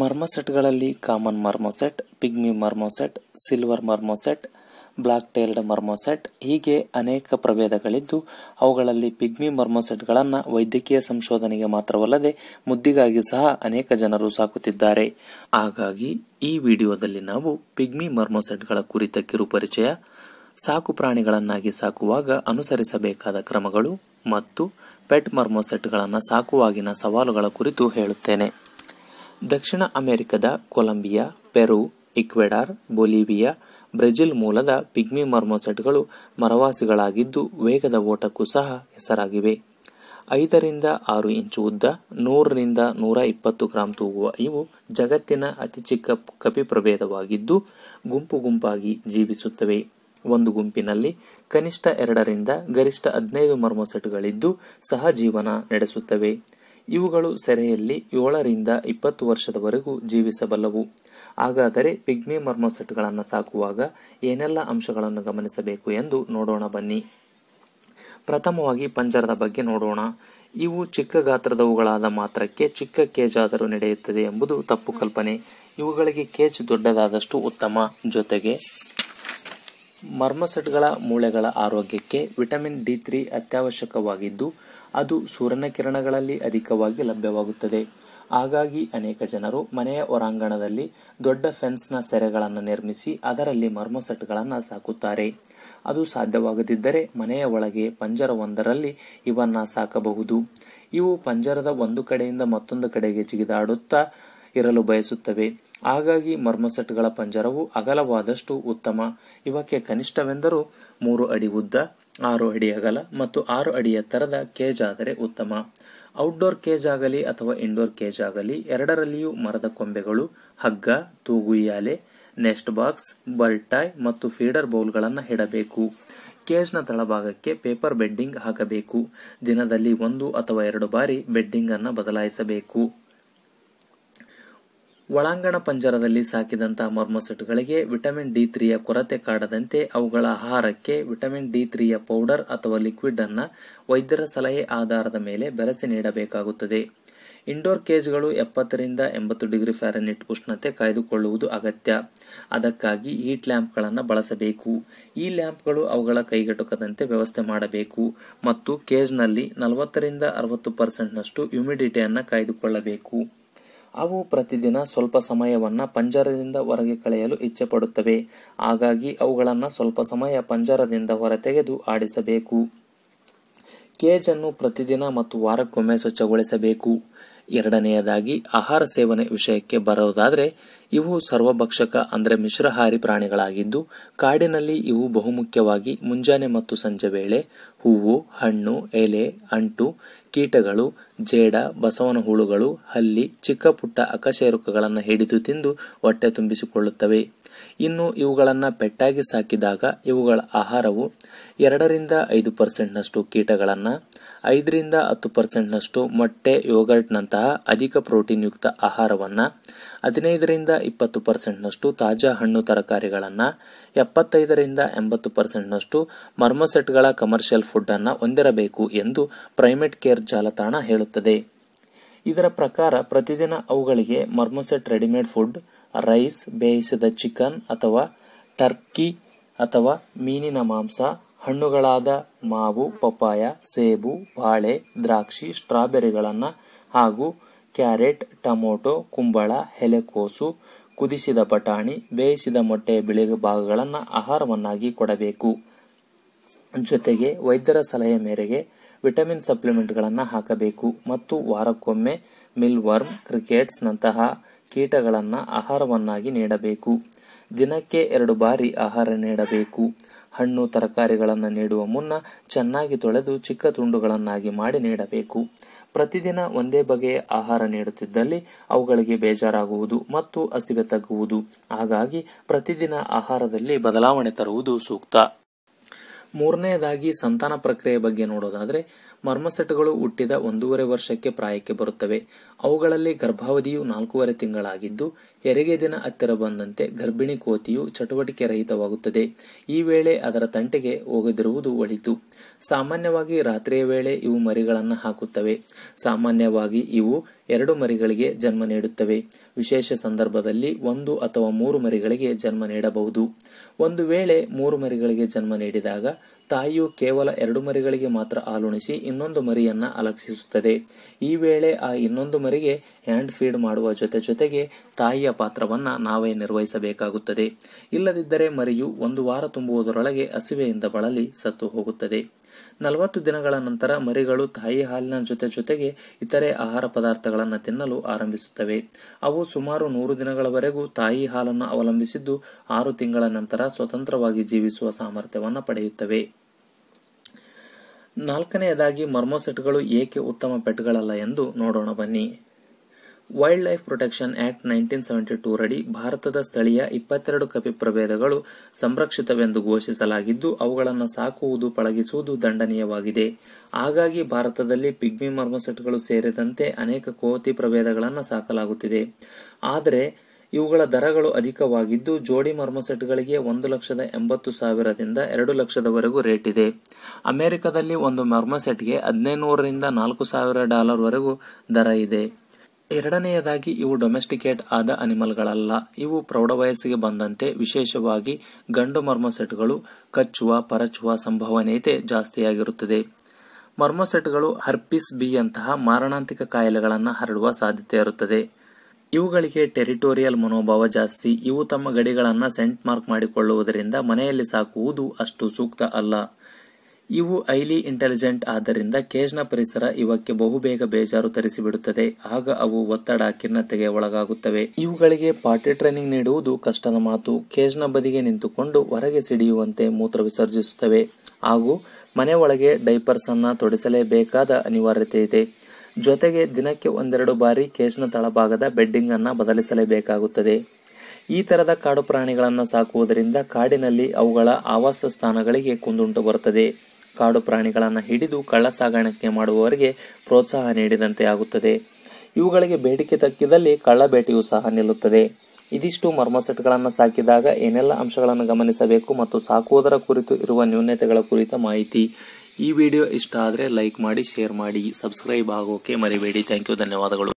ಮರ್ಮೊಸೆಟ್ಗಳಲ್ಲಿ common marmoset pygmy marmoset silver marmoset black tailed marmoset ಹೀಗೆ ಅನೇಕ ಪ್ರಭೇದಗಳಿದ್ದು ಅವುಗಳಲ್ಲಿ ಪಿಗ್ಮಿ ಮರ್ಮೊಸೆಟ್ಗಳನ್ನು ವೈದ್ಯಕೀಯ ಸಂಶೋಧನೆಗೆ ಮಾತ್ರವಲ್ಲದೆ ಮುದ್ದಿಗಾಗಿ ಸಹ ಅನೇಕ ಜನರು ಸಾಕುತ್ತಿದ್ದಾರೆ ಹಾಗಾಗಿ ಈ ವಿಡಿಯೋದಲ್ಲಿ ನಾವು ಪಿಗ್ಮಿ ಮರ್ಮೊಸೆಟ್ಗಳ ಕುರಿತ ಕಿರುಪರಿಚಯ ಸಾಕು ಪ್ರಾಣಿಗಳನ್ನಾಗಿ ಸಾಕುವಾಗ ಅನುಸರಿಸಬೇಕಾದ ಕ್ರಮಗಳು ಮತ್ತು ಪೆಟ್ ಮರ್ಮೊಸೆಟ್ಗಳನ್ನು ಸಾಕುವಾಗಿನ ಸವಾಲುಗಳ ಕುರಿತು ಹೇಳುತ್ತೇನೆ ದಕ್ಷಿಣ ಅಮೆರಿಕದ Colombia Peru Ecuador Bolivia Brazil ಮೂಲದ ಪಿಗ್ಮಿ ಮರ್ಮೊಸೆಟ್ಗಳು ಮರವಾಸಿಗಳಾಗಿದ್ದು ವೇಗದ ಓಟಕ್ಕೂ ಸಹ ಹೆಸರಾಗಿವೆ ಐದರಿಂದ ಆರು ಇಂಚು ಉದ್ದ ನೂರರಿಂದ ನೂರ ಇಪ್ಪತ್ತು ಗ್ರಾಂ ತೂಗುವ ಇವು ಜಗತ್ತಿನ ಅತಿ ಚಿಕ್ಕ ಕಪಿ ಪ್ರಭೇದವಾಗಿದ್ದು ಗುಂಪು ಗುಂಪಾಗಿ ಜೀವಿಸುತ್ತವೆ ಒಂದು ಗುಂಪಿನಲ್ಲಿ ಕನಿಷ್ಠ ಎರಡರಿಂದ ಗರಿಷ್ಠ ಹದಿನೈದು ಮರ್ಮೊಸೆಟ್ಗಳಿದ್ದು ಸಹಜೀವನ ನಡೆಸುತ್ತವೆ ಇವುಗಳು ಸೆರೆಯಲ್ಲಿ ಏಳರಿಂದ ಇಪ್ಪತ್ತು ವರ್ಷದವರೆಗೂ ಜೀವಿಸಬಲ್ಲವು ಹಾಗಾದರೆ ಪಿಗ್ಮಿ ಮರ್ಮೋಸೆಟ್ಗಳನ್ನು ಸಾಕುವಾಗ ಏನೆಲ್ಲ ಅಂಶಗಳನ್ನು ಗಮನಿಸಬೇಕು ಎಂದು ನೋಡೋಣ ಬನ್ನಿ ಪ್ರಥಮವಾಗಿ ಪಂಜರದ ಬಗ್ಗೆ ನೋಡೋಣ ಇವು ಚಿಕ್ಕ ಗಾತ್ರದವುಗಳಾದ ಮಾತ್ರಕ್ಕೆ ಚಿಕ್ಕ ಕೇಜ್ ಆದರೂ ನಡೆಯುತ್ತದೆ ಎಂಬುದು ತಪ್ಪು ಕಲ್ಪನೆ ಇವುಗಳಿಗೆ ಕೇಜ್ ದೊಡ್ಡದಾದಷ್ಟು ಉತ್ತಮ ಜೊತೆಗೆ ಮರ್ಮಸೆಟ್ಗಳ ಮೂಳೆಗಳ ಆರೋಗ್ಯಕ್ಕೆ ವಿಟಮಿನ್ ಡಿ ತ್ರೀ ಅತ್ಯವಶ್ಯಕವಾಗಿದ್ದು ಅದು ಸೂರ್ಯನ ಕಿರಣಗಳಲ್ಲಿ ಅಧಿಕವಾಗಿ ಲಭ್ಯವಾಗುತ್ತದೆ ಹಾಗಾಗಿ ಅನೇಕ ಜನರು ಮನೆಯ ಹೊರಾಂಗಣದಲ್ಲಿ ದೊಡ್ಡ ಫೆನ್ಸ್ನ ಸೆರೆಗಳನ್ನು ನಿರ್ಮಿಸಿ ಅದರಲ್ಲಿ ಮರ್ಮಸೆಟ್ಗಳನ್ನು ಸಾಕುತ್ತಾರೆ ಅದು ಸಾಧ್ಯವಾಗದಿದ್ದರೆ ಮನೆಯ ಒಳಗೆ ಪಂಜರವೊಂದರಲ್ಲಿ ಇವನ್ನು ಸಾಕಬಹುದು ಇವು ಪಂಜರದ ಒಂದು ಕಡೆಯಿಂದ ಮತ್ತೊಂದು ಕಡೆಗೆ ಜಿಗಿದಾಡುತ್ತಾ ಇರಲು ಬಯಸುತ್ತವೆ ಹಾಗಾಗಿ ಮರ್ಮಸೆಟ್ಗಳ ಪಂಜರವು ಅಗಲವಾದಷ್ಟು ಉತ್ತಮ ಇವಕ್ಕೆ ಕನಿಷ್ಠವೆಂದರೂ ಮೂರು ಅಡಿ ಉದ್ದ ಆರು ಅಡಿ ಅಗಲ ಮತ್ತು ಆರು ಅಡಿ ಎತ್ತರದ ಕೇಜ್ ಆದರೆ ಉತ್ತಮ ಔಟ್ಡೋರ್ ಕೇಜ್ ಆಗಲಿ ಅಥವಾ ಇಂಡೋರ್ ಕೇಜ್ ಆಗಲಿ ಎರಡರಲ್ಲಿಯೂ ಮರದ ಕೊಂಬೆಗಳು ಹಗ್ಗ ತೂಗುಯ್ಯಾಲೆ ನೆಸ್ಟ್ ಬಾಕ್ಸ್ ಬರ್ಟಾಯ್ ಮತ್ತು ಫೀಡರ್ ಬೌಲ್ಗಳನ್ನು ಹಿಡಬೇಕು ಕೇಜ್ನ ತಳಭಾಗಕ್ಕೆ ಪೇಪರ್ ಬೆಡ್ಡಿಂಗ್ ಹಾಕಬೇಕು ದಿನದಲ್ಲಿ ಒಂದು ಅಥವಾ ಎರಡು ಬಾರಿ ಬೆಡ್ಡಿಂಗ್ ಅನ್ನು ಬದಲಾಯಿಸಬೇಕು ಒಳಾಂಗಣ ಪಂಜರದಲ್ಲಿ ಸಾಕಿದಂತಹ ಮರ್ಮಸೆಟ್ಗಳಿಗೆ ವಿಟಮಿನ್ ಡಿ ತ್ರೀಯ ಕೊರತೆ ಕಾಡದಂತೆ ಅವುಗಳ ಆಹಾರಕ್ಕೆ ವಿಟಮಿನ್ ಡಿ ತ್ರೀಯ ಪೌಡರ್ ಅಥವಾ ಲಿಕ್ವಿಡ್ ಅನ್ನ ವೈದ್ಯರ ಸಲಹೆ ಆಧಾರದ ಮೇಲೆ ಬೆರೆಸಿ ನೀಡಬೇಕಾಗುತ್ತದೆ ಇಂಡೋರ್ ಕೇಜ್ಗಳು ಎಪ್ಪತ್ತರಿಂದ ಎಂಬತ್ತು ಡಿಗ್ರಿ ಫ್ಯಾರನೆಟ್ ಉಷ್ಣತೆ ಕಾಯ್ದುಕೊಳ್ಳುವುದು ಅಗತ್ಯ ಅದಕ್ಕಾಗಿ ಹೀಟ್ ಲ್ಯಾಂಪ್ಗಳನ್ನು ಬಳಸಬೇಕು ಈ ಲ್ಯಾಂಪ್ಗಳು ಅವುಗಳ ಕೈಗೆಟುಕದಂತೆ ವ್ಯವಸ್ಥೆ ಮಾಡಬೇಕು ಮತ್ತು ಕೇಜ್ನಲ್ಲಿ ನಲವತ್ತರಿಂದ ಅರವತ್ತು ಪರ್ಸೆಂಟ್ನಷ್ಟು ಹ್ಯುಮಿಡಿಟಿಯನ್ನು ಕಾಯ್ದುಕೊಳ್ಳಬೇಕು ಅವು ಪ್ರತಿದಿನ ಸ್ವಲ್ಪ ಸಮಯವನ್ನು ಪಂಜರದಿಂದ ಹೊರಗೆ ಕಳೆಯಲು ಇಚ್ಛೆಪಡುತ್ತವೆ ಹಾಗಾಗಿ ಅವುಗಳನ್ನು ಸ್ವಲ್ಪ ಸಮಯ ಪಂಜರದಿಂದ ಹೊರತೆಗೆದು ಆಡಿಸಬೇಕು ಕೇಜನ್ನು ಪ್ರತಿದಿನ ಮತ್ತು ವಾರಕ್ಕೊಮ್ಮೆ ಸ್ವಚ್ಛಗೊಳಿಸಬೇಕು ಎರಡನೆಯದಾಗಿ ಆಹಾರ ಸೇವನೆ ವಿಷಯಕ್ಕೆ ಬರೋದಾದರೆ ಇವು ಸರ್ವಭಕ್ಷಕ ಅಂದರೆ ಮಿಶ್ರಹಾರಿ ಪ್ರಾಣಿಗಳಾಗಿದ್ದು ಕಾಡಿನಲ್ಲಿ ಇವು ಬಹುಮುಖ್ಯವಾಗಿ ಮುಂಜಾನೆ ಮತ್ತು ಸಂಜೆ ವೇಳೆ ಹೂವು ಹಣ್ಣು ಎಲೆ ಅಂಟು ಕೀಟಗಳು ಜೇಡ ಬಸವನ ಹುಳುಗಳು ಹಲ್ಲಿ ಚಿಕ್ಕ ಪುಟ್ಟ ಅಕಶೇರುಕಗಳನ್ನು ಹಿಡಿದು ತಿಂದು ಹೊಟ್ಟೆ ತುಂಬಿಸಿಕೊಳ್ಳುತ್ತವೆ ಇನ್ನು ಇವುಗಳನ್ನು ಪೆಟ್ಟಾಗಿ ಸಾಕಿದಾಗ ಇವುಗಳ ಆಹಾರವು ಎರಡರಿಂದ ಐದು ಪರ್ಸೆಂಟ್ನಷ್ಟು ಕೀಟಗಳನ್ನು ಐದರಿಂದ ಹತ್ತು ಪರ್ಸೆಂಟ್ನಷ್ಟು ಮೊಟ್ಟೆ ಯೋಗರ್ಟ್ನಂತಹ ಅಧಿಕ ಪ್ರೋಟೀನ್ ಯುಕ್ತ ಆಹಾರವನ್ನು ಹದಿನೈದರಿಂದ ಇಪ್ಪತ್ತು ಪರ್ಸೆಂಟ್ನಷ್ಟು ತಾಜಾ ಹಣ್ಣು ತರಕಾರಿಗಳನ್ನು ಎಪ್ಪತ್ತೈದರಿಂದ ಎಂಬತ್ತು ಪರ್ಸೆಂಟ್ನಷ್ಟು ಮರ್ಮಸೆಟ್ಗಳ ಕಮರ್ಷಿಯಲ್ ಫುಡ್ಡನ್ನು ಹೊಂದಿರಬೇಕು ಎಂದು ಪ್ರೈಮೇಟ್ ಕೇರ್ ಜಾಲತಾಣ ಹೇಳುತ್ತದೆ ಇದರ ಪ್ರಕಾರ ಪ್ರತಿದಿನ ಅವುಗಳಿಗೆ ಮರ್ಮೊಸೆಟ್ ರೆಡಿಮೇಡ್ ಫುಡ್ ರೈಸ್ ಬೇಯಿಸಿದ ಚಿಕನ್ ಅಥವಾ ಟರ್ಕಿ ಅಥವಾ ಮೀನಿನ ಮಾಂಸ ಹಣ್ಣುಗಳಾದ ಮಾವು ಪಪ್ಪಾಯ ಸೇಬು ಬಾಳೆ ದ್ರಾಕ್ಷಿ ಸ್ಟ್ರಾಬೆರಿಗಳನ್ನು ಹಾಗೂ ಕ್ಯಾರೆಟ್ ಟೊಮೊಟೊ ಕುಂಬಳ ಎಲೆಕೋಸು ಕುದಿಸಿದ ಬಟಾಣಿ ಬೇಯಿಸಿದ ಮೊಟ್ಟೆಯ ಬಿಳಿ ಭಾಗಗಳನ್ನು ಆಹಾರವನ್ನಾಗಿ ಕೊಡಬೇಕು ಜೊತೆಗೆ ವೈದ್ಯರ ಸಲಹೆ ಮೇರೆಗೆ ವಿಟಮಿನ್ ಸಪ್ಲಿಮೆಂಟ್ಗಳನ್ನು ಹಾಕಬೇಕು ಮತ್ತು ವಾರಕ್ಕೊಮ್ಮೆ ಮಿಲ್ವರ್ಮ್ ಕ್ರಿಕೆಟ್ಸ್ನಂತಹ ಕೀಟಗಳನ್ನು ಆಹಾರವನ್ನಾಗಿ ನೀಡಬೇಕು ದಿನಕ್ಕೆ ಎರಡು ಬಾರಿ ಆಹಾರ ನೀಡಬೇಕು ಹಣ್ಣು ತರಕಾರಿಗಳನ್ನು ನೀಡುವ ಮುನ್ನ ಚೆನ್ನಾಗಿ ತೊಳೆದು ಚಿಕ್ಕ ತುಂಡುಗಳನ್ನಾಗಿ ಮಾಡಿ ನೀಡಬೇಕು ಪ್ರತಿದಿನ ಒಂದೇ ಬಗೆಯ ಆಹಾರ ನೀಡುತ್ತಿದ್ದಲ್ಲಿ ಅವುಗಳಿಗೆ ಬೇಜಾರಾಗುವುದು ಮತ್ತು ಹಸಿವೆ ತಗ್ಗುವುದು ಹಾಗಾಗಿ ಪ್ರತಿದಿನ ಆಹಾರದಲ್ಲಿ ಬದಲಾವಣೆ ತರುವುದು ಸೂಕ್ತ ಮೂರನೆಯದಾಗಿ ಸಂತಾನ ಪ್ರಕ್ರಿಯೆ ಬಗ್ಗೆ ನೋಡೋದಾದರೆ ಮರ್ಮಸೆಟ್ಗಳು ಹುಟ್ಟಿದ ಒಂದೂವರೆ ವರ್ಷಕ್ಕೆ ಪ್ರಾಯಕ್ಕೆ ಬರುತ್ತವೆ ಅವುಗಳಲ್ಲಿ ಗರ್ಭಾವಧಿಯು ನಾಲ್ಕೂವರೆ ತಿಂಗಳಾಗಿದ್ದು ಹೆರಿಗೆ ದಿನ ಹತ್ತಿರ ಬಂದಂತೆ ಗರ್ಭಿಣಿ ಕೋತಿಯು ಚಟುವಟಿಕೆ ರಹಿತವಾಗುತ್ತದೆ ಈ ವೇಳೆ ಅದರ ತಂಟೆಗೆ ಹೋಗದಿರುವುದು ಒಳಿತು ಸಾಮಾನ್ಯವಾಗಿ ರಾತ್ರಿಯ ವೇಳೆ ಇವು ಮರಿಗಳನ್ನು ಹಾಕುತ್ತವೆ ಸಾಮಾನ್ಯವಾಗಿ ಇವು ಎರಡು ಮರಿಗಳಿಗೆ ಜನ್ಮ ನೀಡುತ್ತವೆ ವಿಶೇಷ ಸಂದರ್ಭದಲ್ಲಿ ಒಂದು ಅಥವಾ ಮೂರು ಮರಿಗಳಿಗೆ ಜನ್ಮ ನೀಡಬಹುದು ಒಂದು ವೇಳೆ ಮೂರು ಮರಿಗಳಿಗೆ ಜನ್ಮ ನೀಡಿದಾಗ ತಾಯಿಯು ಕೇವಲ ಎರಡು ಮರಿಗಳಿಗೆ ಮಾತ್ರ ಆಲುಣಿಸಿ ಇನ್ನೊಂದು ಮರಿಯನ್ನ ಅಲಕ್ಷಿಸುತ್ತದೆ ಈ ವೇಳೆ ಆ ಇನ್ನೊಂದು ಮರಿಗೆ ಹ್ಯಾಂಡ್ ಫೀಡ್ ಮಾಡುವ ಜೊತೆ ಜೊತೆಗೆ ತಾಯಿಯ ಪಾತ್ರವನ್ನ ನಾವೇ ನಿರ್ವಹಿಸಬೇಕಾಗುತ್ತದೆ ಇಲ್ಲದಿದ್ದರೆ ಮರಿಯು ಒಂದು ವಾರ ತುಂಬುವುದರೊಳಗೆ ಹಸಿವೆಯಿಂದ ಬಳಲಿ ಸತ್ತು ಹೋಗುತ್ತದೆ ನಲವತ್ತು ದಿನಗಳ ನಂತರ ಮರಿಗಳು ತಾಯಿ ಹಾಲಿನ ಜೊತೆ ಜೊತೆಗೆ ಇತರೆ ಆಹಾರ ಪದಾರ್ಥಗಳನ್ನು ತಿನ್ನಲು ಆರಂಭಿಸುತ್ತವೆ ಅವು ಸುಮಾರು ನೂರು ದಿನಗಳವರೆಗೂ ತಾಯಿ ಹಾಲನ್ನು ಅವಲಂಬಿಸಿದ್ದು ಆರು ತಿಂಗಳ ನಂತರ ಸ್ವತಂತ್ರವಾಗಿ ಜೀವಿಸುವ ಸಾಮರ್ಥ್ಯವನ್ನು ಪಡೆಯುತ್ತವೆ ನಾಲ್ಕನೆಯದಾಗಿ ಮರ್ಮೋಸೆಟ್ಗಳು ಏಕೆ ಉತ್ತಮ ಪೆಟ್ಗಳಲ್ಲ ಎಂದು ನೋಡೋಣ ಬನ್ನಿ wildlife protection act nineteen seventy two ರಡಿ ಭಾರತದ ಸ್ಥಳೀಯ ಇಪ್ಪತ್ತೆರಡು ಕಪಿ ಪ್ರಭೇದಗಳು ಸಂರಕ್ಷಿತವೆಂದು ಘೋಷಿಸಲಾಗಿದ್ದು ಅವುಗಳನ್ನು ಸಾಕುವುದು ಪಳಗಿಸುವುದು ದಂಡನೀಯವಾಗಿದೆ ಹಾಗಾಗಿ ಭಾರತದಲ್ಲಿ ಪಿಗ್ಮಿ ಮರ್ಮಸೆಟ್ಗಳು ಸೇರಿದಂತೆ ಅನೇಕ ಕೋತಿ ಪ್ರಭೇದಗಳನ್ನು ಸಾಕಲಾಗುತ್ತಿದೆ ಆದರೆ ಇವುಗಳ ದರಗಳು ಅಧಿಕವಾಗಿದ್ದು ಜೋಡಿ ಮರ್ಮಸೆಟ್ಗಳಿಗೆ ಒಂದು ಲಕ್ಷದ ಎಂಬತ್ತು ಸಾವಿರದಿಂದ ಎರಡು ಲಕ್ಷದವರೆಗೂ ರೇಟ್ ಇದೆ ಅಮೆರಿಕದಲ್ಲಿ ಒಂದು ಮರ್ಮಸೆಟ್ಗೆ ಹದಿನೈದು ನೂರರಿಂದ ನಾಲ್ಕು ಸಾವಿರ ಡಾಲರ್ವರೆಗೂ ದರ ಇದೆ ಎರಡನೆಯದಾಗಿ ಇವು ಡೊಮೆಸ್ಟಿಕೇಟ್ ಆದ ಅನಿಮಲ್ಗಳಲ್ಲ ಇವು ಪ್ರೌಢವಯಸ್ಸಿಗೆ ಬಂದಂತೆ ವಿಶೇಷವಾಗಿ ಗಂಡು ಮರ್ಮೊಸೆಟ್ಗಳು ಕಚ್ಚುವ ಪರಚುವ ಸಂಭವನೀಯತೆ ಜಾಸ್ತಿಯಾಗಿರುತ್ತದೆ ಮರ್ಮೊಸೆಟ್ಗಳು ಹರ್ಪಿಸ್ ಬಿ ಅಂತಹ ಮಾರಣಾಂತಿಕ ಕಾಯಿಲೆಗಳನ್ನು ಹರಡುವ ಸಾಧ್ಯತೆ ಇರುತ್ತದೆ ಇವುಗಳಿಗೆ ಟೆರಿಟೋರಿಯಲ್ ಮನೋಭಾವ ಜಾಸ್ತಿ ಇವು ತಮ್ಮ ಗಡಿಗಳನ್ನು ಸೆಂಟ್ ಮಾರ್ಕ್ ಮಾಡಿಕೊಳ್ಳುವುದರಿಂದ ಮನೆಯಲ್ಲಿ ಸಾಕುವುದು ಅಷ್ಟು ಸೂಕ್ತ ಅಲ್ಲ ಇವು ಐಲಿ ಇಂಟೆಲಿಜೆಂಟ್ ಆದ್ದರಿಂದ ಕೇಜ್ನ ಪರಿಸರ ಇವಕ್ಕೆ ಬಹುಬೇಗ ಬೇಜಾರು ತರಿಸಿಬಿಡುತ್ತದೆ ಆಗ ಅವು ಒತ್ತಡ ಖಿನ್ನತೆಗೆ ಒಳಗಾಗುತ್ತವೆ ಇವುಗಳಿಗೆ ಪಾಟಿ ಟ್ರೈನಿಂಗ್ ನೀಡುವುದು ಕಷ್ಟದ ಮಾತು ಕೇಜ್ನ ಬದಿಗೆ ನಿಂತುಕೊಂಡು ಹೊರಗೆ ಸಿಡಿಯುವಂತೆ ಮೂತ್ರ ವಿಸರ್ಜಿಸುತ್ತವೆ ಹಾಗೂ ಮನೆ ಒಳಗೆ ಡೈಪರ್ಸ್ ಅನ್ನ ತೊಡಿಸಲೇಬೇಕಾದ ಅನಿವಾರ್ಯತೆ ಇದೆ ಜೊತೆಗೆ ದಿನಕ್ಕೆ ಒಂದೆರಡು ಬಾರಿ ಕೇಜ್ನ ತಳಭಾಗದ ಬೆಡ್ಡಿಂಗ್ ಅನ್ನ ಬದಲಿಸಲೇಬೇಕಾಗುತ್ತದೆ ಈ ತರದ ಕಾಡು ಪ್ರಾಣಿಗಳನ್ನು ಸಾಕುವುದರಿಂದ ಕಾಡಿನಲ್ಲಿ ಅವುಗಳ ಆವಾಸ ಸ್ಥಾನಗಳಿಗೆ ಕುಂದುಂಟು ಬರುತ್ತದೆ ಕಾಡು ಪ್ರಾಣಿಗಳನ್ನು ಹಿಡಿದು ಕಳ್ಳ ಸಾಗಾಣಿಕೆ ಮಾಡುವವರಿಗೆ ಪ್ರೋತ್ಸಾಹ ನೀಡಿದಂತೆ ಆಗುತ್ತದೆ ಇವುಗಳಿಗೆ ಬೇಡಿಕೆ ತಕ್ಕಿದಲ್ಲಿ ಕಳ್ಳ ಬೇಟೆಯೂ ಸಹ ನಿಲ್ಲುತ್ತದೆ ಇದಿಷ್ಟು ಮರ್ಮಸೆಟ್ಗಳನ್ನು ಸಾಕಿದಾಗ ಏನೆಲ್ಲ ಅಂಶಗಳನ್ನು ಗಮನಿಸಬೇಕು ಮತ್ತು ಸಾಕುವುದರ ಕುರಿತು ಇರುವ ನ್ಯೂನತೆಗಳ ಕುರಿತ ಮಾಹಿತಿ ಈ ವಿಡಿಯೋ ಇಷ್ಟ ಆದರೆ ಲೈಕ್ ಮಾಡಿ ಶೇರ್ ಮಾಡಿ ಸಬ್ಸ್ಕ್ರೈಬ್ ಆಗೋಕೆ ಮರಿಬೇಡಿ ಥ್ಯಾಂಕ್ ಯು ಧನ್ಯವಾದಗಳು